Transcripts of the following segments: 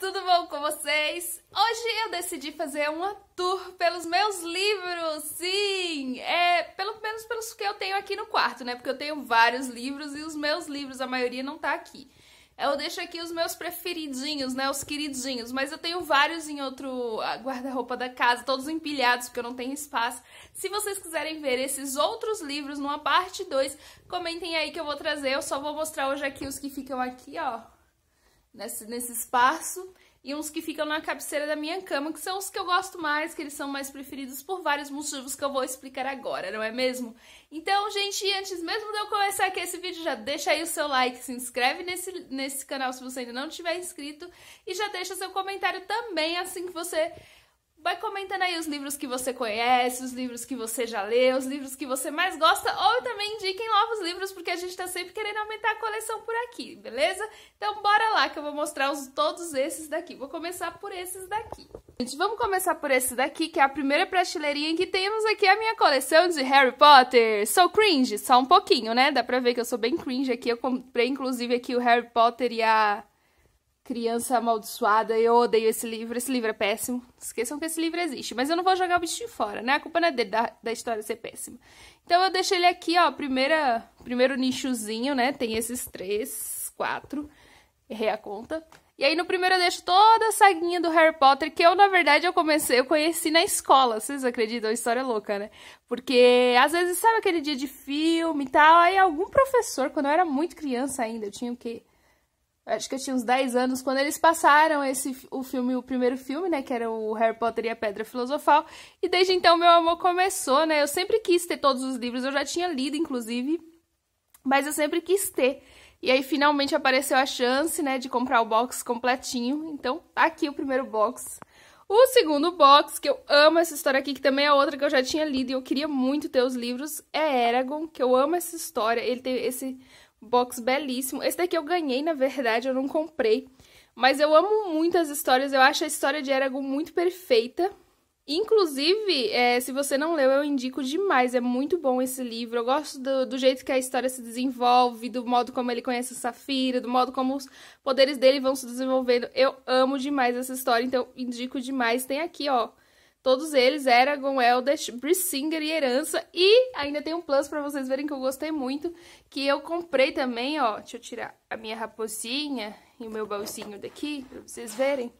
Tudo bom com vocês? Hoje eu decidi fazer uma tour pelos meus livros, sim! É, pelo menos pelos que eu tenho aqui no quarto, né? Porque eu tenho vários livros e os meus livros, a maioria não tá aqui. Eu deixo aqui os meus preferidinhos, né? Os queridinhos, mas eu tenho vários em outro ah, guarda-roupa da casa, todos empilhados, porque eu não tenho espaço. Se vocês quiserem ver esses outros livros numa parte 2, comentem aí que eu vou trazer. Eu só vou mostrar hoje aqui os que ficam aqui, ó, nesse, nesse espaço e uns que ficam na cabeceira da minha cama, que são os que eu gosto mais, que eles são mais preferidos por vários motivos que eu vou explicar agora, não é mesmo? Então, gente, antes mesmo de eu começar aqui esse vídeo, já deixa aí o seu like, se inscreve nesse, nesse canal se você ainda não tiver inscrito e já deixa seu comentário também assim que você Vai comentando aí os livros que você conhece, os livros que você já leu, os livros que você mais gosta, ou também indiquem novos livros, porque a gente tá sempre querendo aumentar a coleção por aqui, beleza? Então bora lá que eu vou mostrar os, todos esses daqui. Vou começar por esses daqui. Gente, vamos começar por esse daqui, que é a primeira prateleirinha que temos aqui, a minha coleção de Harry Potter. Sou cringe, só um pouquinho, né? Dá pra ver que eu sou bem cringe aqui. Eu comprei, inclusive, aqui o Harry Potter e a Criança Amaldiçoada, eu odeio esse livro, esse livro é péssimo. Esqueçam que esse livro existe, mas eu não vou jogar o bichinho fora, né? A culpa não é dele, da, da história ser péssima. Então eu deixo ele aqui, ó, primeira, primeiro nichozinho, né? Tem esses três, quatro, errei a conta. E aí no primeiro eu deixo toda a saguinha do Harry Potter, que eu, na verdade, eu comecei, eu conheci na escola, vocês acreditam? A história é louca, né? Porque às vezes, sabe aquele dia de filme e tal, aí algum professor, quando eu era muito criança ainda, eu tinha o quê? acho que eu tinha uns 10 anos, quando eles passaram esse o filme, o primeiro filme, né, que era o Harry Potter e a Pedra Filosofal, e desde então meu amor começou, né? Eu sempre quis ter todos os livros, eu já tinha lido inclusive, mas eu sempre quis ter. E aí finalmente apareceu a chance, né, de comprar o box completinho. Então, tá aqui o primeiro box. O segundo box, que eu amo essa história aqui, que também é outra que eu já tinha lido e eu queria muito ter os livros, é Eragon, que eu amo essa história. Ele tem esse box belíssimo. Esse daqui eu ganhei, na verdade, eu não comprei. Mas eu amo muito as histórias, eu acho a história de Eragon muito perfeita. Inclusive, é, se você não leu, eu indico demais, é muito bom esse livro. Eu gosto do, do, jeito que a história se desenvolve, do modo como ele conhece a Safira, do modo como os poderes dele vão se desenvolvendo. Eu amo demais essa história, então indico demais. Tem aqui, ó, Todos eles, Eragon, Eldest, Brissinger e Herança. E ainda tem um plus pra vocês verem que eu gostei muito, que eu comprei também, ó. Deixa eu tirar a minha raposinha e o meu bolsinho daqui, pra vocês verem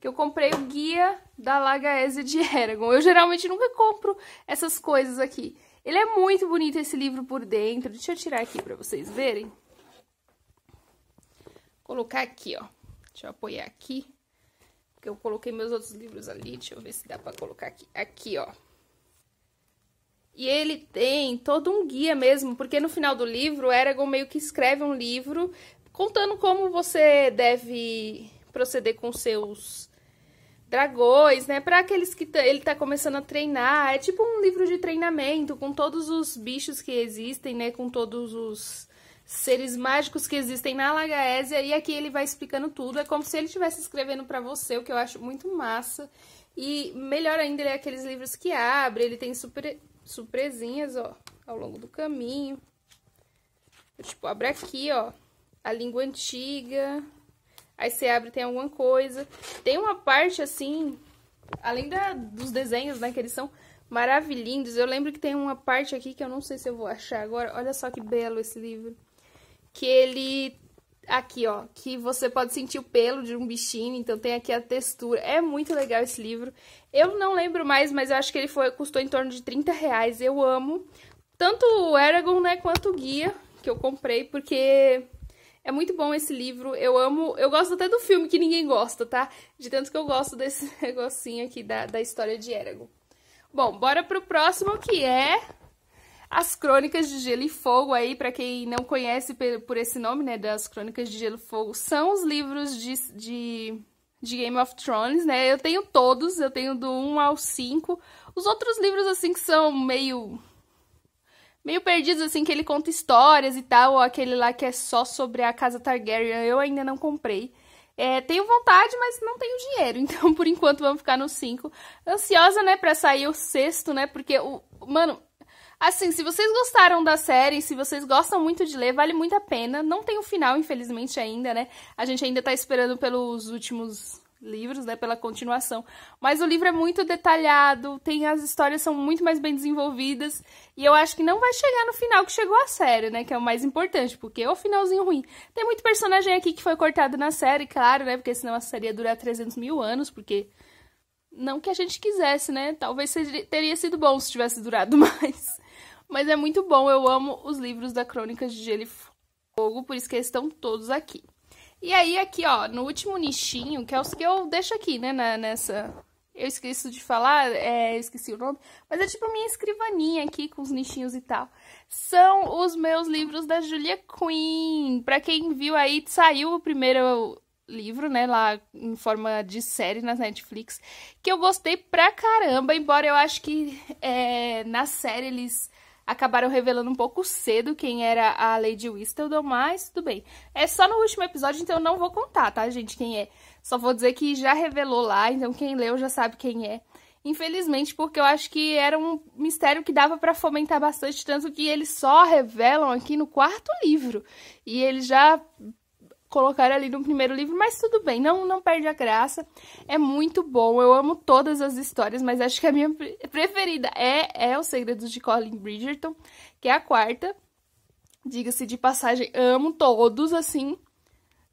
que eu comprei o guia da Lagaese de Eragon. Eu geralmente nunca compro essas coisas aqui. Ele é muito bonito esse livro por dentro. Deixa eu tirar aqui para vocês verem. Vou colocar aqui, ó. Deixa eu apoiar aqui. Porque eu coloquei meus outros livros ali. Deixa eu ver se dá pra colocar aqui. Aqui, ó. E ele tem todo um guia mesmo, porque no final do livro, o Eragon meio que escreve um livro contando como você deve proceder com seus dragões, né? Para aqueles que ele tá começando a treinar, é tipo um livro de treinamento com todos os bichos que existem, né? Com todos os seres mágicos que existem na Lagaésia e aqui ele vai explicando tudo. É como se ele estivesse escrevendo para você, o que eu acho muito massa. E melhor ainda, ele é aqueles livros que abre, ele tem super, surpresinhas, ó, ao longo do caminho. Eu, tipo, abre aqui, ó, a língua antiga. Aí você abre, tem alguma coisa. Tem uma parte, assim, além da, dos desenhos, né, que eles são maravilhosos. Eu lembro que tem uma parte aqui que eu não sei se eu vou achar agora. Olha só que belo esse livro que ele aqui, ó, que você pode sentir o pelo de um bichinho, então tem aqui a textura. É muito legal esse livro. Eu não lembro mais, mas eu acho que ele foi, custou em torno de 30 reais. Eu amo. Tanto o Eragon, né, quanto o Guia, que eu comprei, porque é muito bom esse livro. Eu amo, eu gosto até do filme que ninguém gosta, tá? De tanto que eu gosto desse negocinho aqui da, da história de Eragon. Bom, bora pro próximo, que é as Crônicas de Gelo e Fogo, aí, para quem não conhece por esse nome, né, das Crônicas de Gelo e Fogo, são os livros de, de, de Game of Thrones, né? Eu tenho todos, eu tenho do 1 ao 5. Os outros livros, assim, que são meio meio perdidos, assim, que ele conta histórias e tal, ou aquele lá que é só sobre a casa Targaryen, eu ainda não comprei. É, tenho vontade, mas não tenho dinheiro, então por enquanto vamos ficar no 5. Ansiosa, né, pra sair o sexto, né, porque, o mano, Assim, se vocês gostaram da série, se vocês gostam muito de ler, vale muito a pena. Não tem o final, infelizmente, ainda, né? A gente ainda tá esperando pelos últimos livros, né, pela continuação. Mas o livro é muito detalhado, tem as histórias são muito mais bem desenvolvidas, e eu acho que não vai chegar no final que chegou a série, né, que é o mais importante, porque é o finalzinho ruim. Tem muito personagem aqui que foi cortado na série, claro, né, porque senão a série ia durar 300 mil anos, porque não que a gente quisesse, né, talvez teria sido bom se tivesse durado mais. Mas é muito bom, eu amo os livros da Crônicas de Gelo e Fogo, por isso que eles estão todos aqui. E aí, aqui, ó, no último nichinho, que é os que eu deixo aqui, né, na, nessa... Eu esqueço de falar, é, esqueci o nome, mas é tipo a minha escrivaninha aqui com os nichinhos e tal. São os meus livros da Julia Quinn. Pra quem viu aí, saiu o primeiro livro, né, lá em forma de série nas Netflix, que eu gostei pra caramba, embora eu acho que é, na série eles acabaram revelando um pouco cedo quem era a Lady Whistledown, mas tudo bem. É só no último episódio, então eu não vou contar, tá, gente, quem é. Só vou dizer que já revelou lá, então quem leu já sabe quem é. Infelizmente, porque eu acho que era um mistério que dava para fomentar bastante, tanto que eles só revelam aqui no quarto livro. E eles já colocaram ali no primeiro livro, mas tudo bem, não, não perde a graça. É muito bom, eu amo todas as histórias, mas acho que a minha preferida é, é o Segredo de Colin Bridgerton, que é a quarta. Diga-se de passagem, amo todos, assim.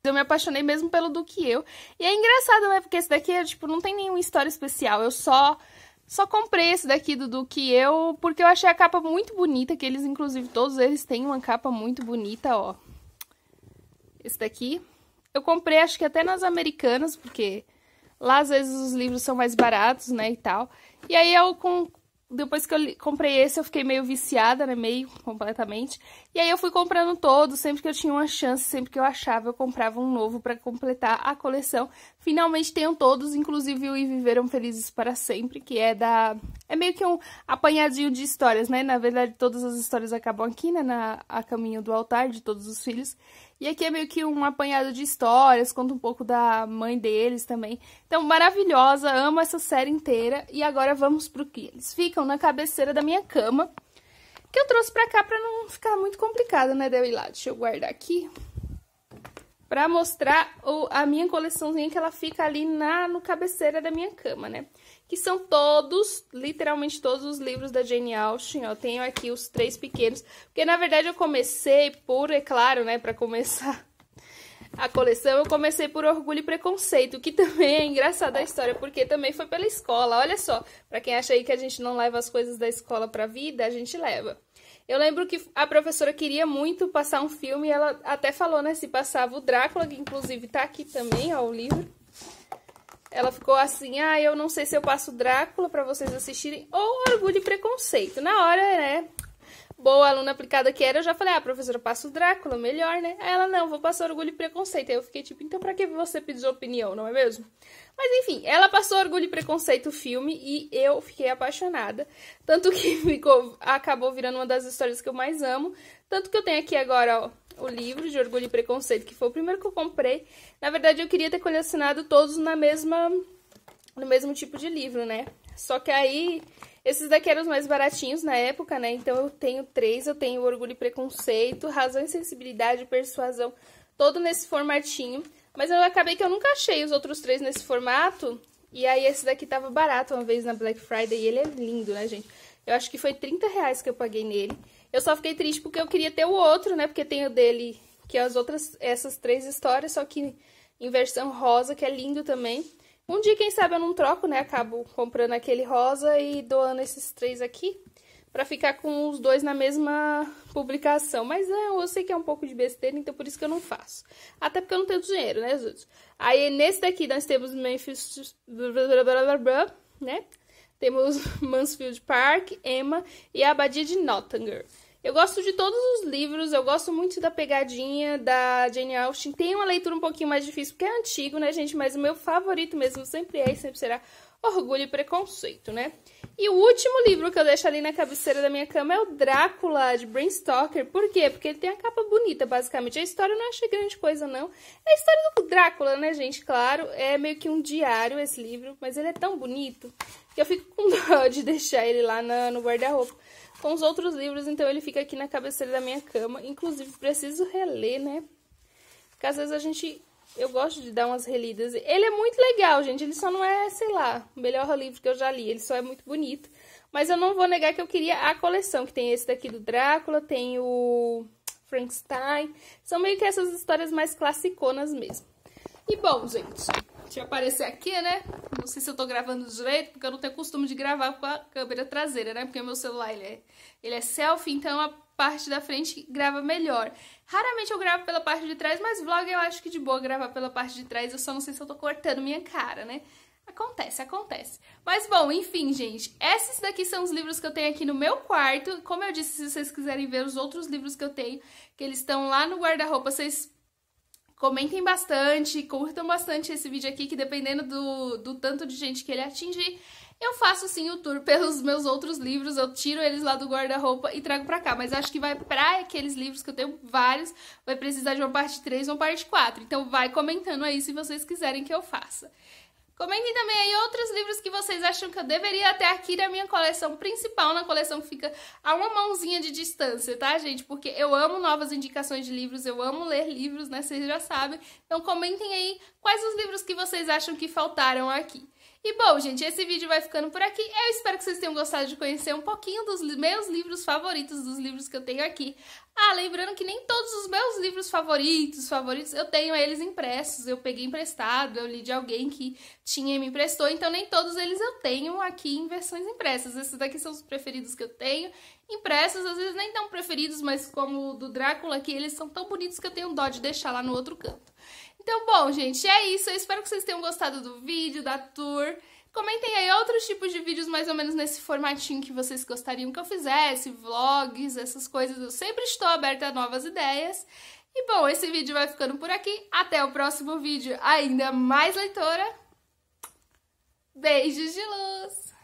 Eu me apaixonei mesmo pelo do que eu. E é engraçado, né? Porque esse daqui, é, tipo, não tem nenhuma história especial. Eu só só comprei esse daqui do Duque eu, porque eu achei a capa muito bonita, que eles, inclusive, todos eles têm uma capa muito bonita, ó. Esse daqui. Eu comprei, acho que até nas americanas, porque lá às vezes os livros são mais baratos, né, e tal. E aí eu, com... depois que eu comprei esse, eu fiquei meio viciada, né, meio completamente. E aí eu fui comprando todos, sempre que eu tinha uma chance, sempre que eu achava, eu comprava um novo para completar a coleção. Finalmente tenham todos, inclusive o E Viveram Felizes para Sempre, que é da. É meio que um apanhadinho de histórias, né? Na verdade, todas as histórias acabam aqui, né? Na a caminho do altar de todos os filhos. E aqui é meio que um apanhado de histórias, conta um pouco da mãe deles também. Então, maravilhosa, amo essa série inteira. E agora vamos pro que eles ficam na cabeceira da minha cama. Que eu trouxe pra cá pra não ficar muito complicado, né, lá, Deixa eu guardar aqui para mostrar o, a minha coleçãozinha que ela fica ali na no cabeceira da minha cama, né? Que são todos, literalmente todos os livros da Jane Austen, ó. Tenho aqui os três pequenos, porque na verdade eu comecei por, é claro, né, para começar a coleção, eu comecei por Orgulho e Preconceito, que também é engraçada a história, porque também foi pela escola. Olha só, para quem acha aí que a gente não leva as coisas da escola pra vida, a gente leva. Eu lembro que a professora queria muito passar um filme, ela até falou, né, se passava o Drácula, que inclusive tá aqui também, ó, o livro. Ela ficou assim, ah, eu não sei se eu passo Drácula para vocês assistirem, ou Orgulho e Preconceito. Na hora, né, boa aluna aplicada que era, eu já falei, ah, professora, passa o Drácula, melhor, né? Aí ela, não, vou passar Orgulho e Preconceito. Aí eu fiquei tipo, então pra que você pediu opinião, não é mesmo? Mas enfim, ela passou Orgulho e Preconceito filme e eu fiquei apaixonada. Tanto que ficou, acabou virando uma das histórias que eu mais amo. Tanto que eu tenho aqui agora, ó, o livro de Orgulho e Preconceito, que foi o primeiro que eu comprei. Na verdade, eu queria ter colecionado todos na mesma no mesmo tipo de livro, né? Só que aí esses daqui eram os mais baratinhos na época, né? Então eu tenho três, eu tenho Orgulho e Preconceito, Razão e Sensibilidade, Persuasão, todo nesse formatinho. Mas eu acabei que eu nunca achei os outros três nesse formato. E aí esse daqui tava barato uma vez na Black Friday e ele é lindo, né, gente? Eu acho que foi 30 reais que eu paguei nele. Eu só fiquei triste porque eu queria ter o outro, né? Porque tem o dele, que é as outras, essas três histórias, só que em versão rosa, que é lindo também. Um dia, quem sabe, eu não troco, né? Acabo comprando aquele rosa e doando esses três aqui para ficar com os dois na mesma publicação. Mas é, eu sei que é um pouco de besteira, então por isso que eu não faço. Até porque eu não tenho dinheiro, né, gente? Aí nesse daqui nós temos Memphis. Né? Temos Mansfield Park, Emma e a Abadia de Nottingham. Eu gosto de todos os livros, eu gosto muito da pegadinha da Jane Austen. Tem uma leitura um pouquinho mais difícil, porque é antigo, né, gente? Mas o meu favorito mesmo sempre é e sempre será Orgulho e Preconceito, né? E o último livro que eu deixo ali na cabeceira da minha cama é o Drácula, de Bram Stoker. Por quê? Porque ele tem a capa bonita, basicamente. A história eu não achei grande coisa, não. É a história do Drácula, né, gente? Claro, é meio que um diário esse livro, mas ele é tão bonito que eu fico com dó de deixar ele lá na, no guarda-roupa com os outros livros, então ele fica aqui na cabeceira da minha cama. Inclusive, preciso reler, né? Porque às vezes a gente eu gosto de dar umas relidas. Ele é muito legal, gente. Ele só não é, sei lá, o melhor livro que eu já li. Ele só é muito bonito. Mas eu não vou negar que eu queria a coleção, que tem esse daqui do Drácula, tem o Frankenstein. São meio que essas histórias mais classiconas mesmo. E bom, gente, Deixa eu aparecer aqui, né? Não sei se eu tô gravando direito, porque eu não tenho costume de gravar com a câmera traseira, né? Porque meu celular, ele é, ele é selfie, então a parte da frente grava melhor. Raramente eu gravo pela parte de trás, mas vlog eu acho que de boa gravar pela parte de trás. Eu só não sei se eu tô cortando minha cara, né? Acontece, acontece. Mas bom, enfim, gente, esses daqui são os livros que eu tenho aqui no meu quarto. Como eu disse, se vocês quiserem ver os outros livros que eu tenho, que eles estão lá no guarda-roupa, vocês Comentem bastante, curtam bastante esse vídeo aqui, que dependendo do, do tanto de gente que ele atingir, eu faço sim o tour pelos meus outros livros, eu tiro eles lá do guarda-roupa e trago pra cá. Mas acho que vai pra aqueles livros que eu tenho vários, vai precisar de uma parte 3 ou uma parte 4. Então vai comentando aí se vocês quiserem que eu faça. Comentem também aí outros livros que vocês acham que eu deveria ter aqui na minha coleção principal, na coleção que fica a uma mãozinha de distância, tá, gente? Porque eu amo novas indicações de livros, eu amo ler livros, né? Vocês já sabem. Então comentem aí quais os livros que vocês acham que faltaram aqui. E bom, gente, esse vídeo vai ficando por aqui. Eu espero que vocês tenham gostado de conhecer um pouquinho dos meus livros favoritos, dos livros que eu tenho aqui. Ah, lembrando que nem todos os meus livros favoritos, favoritos, eu tenho eles impressos. Eu peguei emprestado, eu li de alguém que tinha e me emprestou, então nem todos eles eu tenho aqui em versões impressas. Esses daqui são os preferidos que eu tenho. Impressos, às vezes nem tão preferidos, mas como o do Drácula aqui, eles são tão bonitos que eu tenho dó de deixar lá no outro canto. Então, bom, gente, é isso. Eu espero que vocês tenham gostado do vídeo, da tour. Comentem aí outros tipos de vídeos mais ou menos nesse formatinho que vocês gostariam que eu fizesse, vlogs, essas coisas. Eu sempre estou aberta a novas ideias. E bom, esse vídeo vai ficando por aqui. Até o próximo vídeo, ainda mais leitora. Beijos de luz!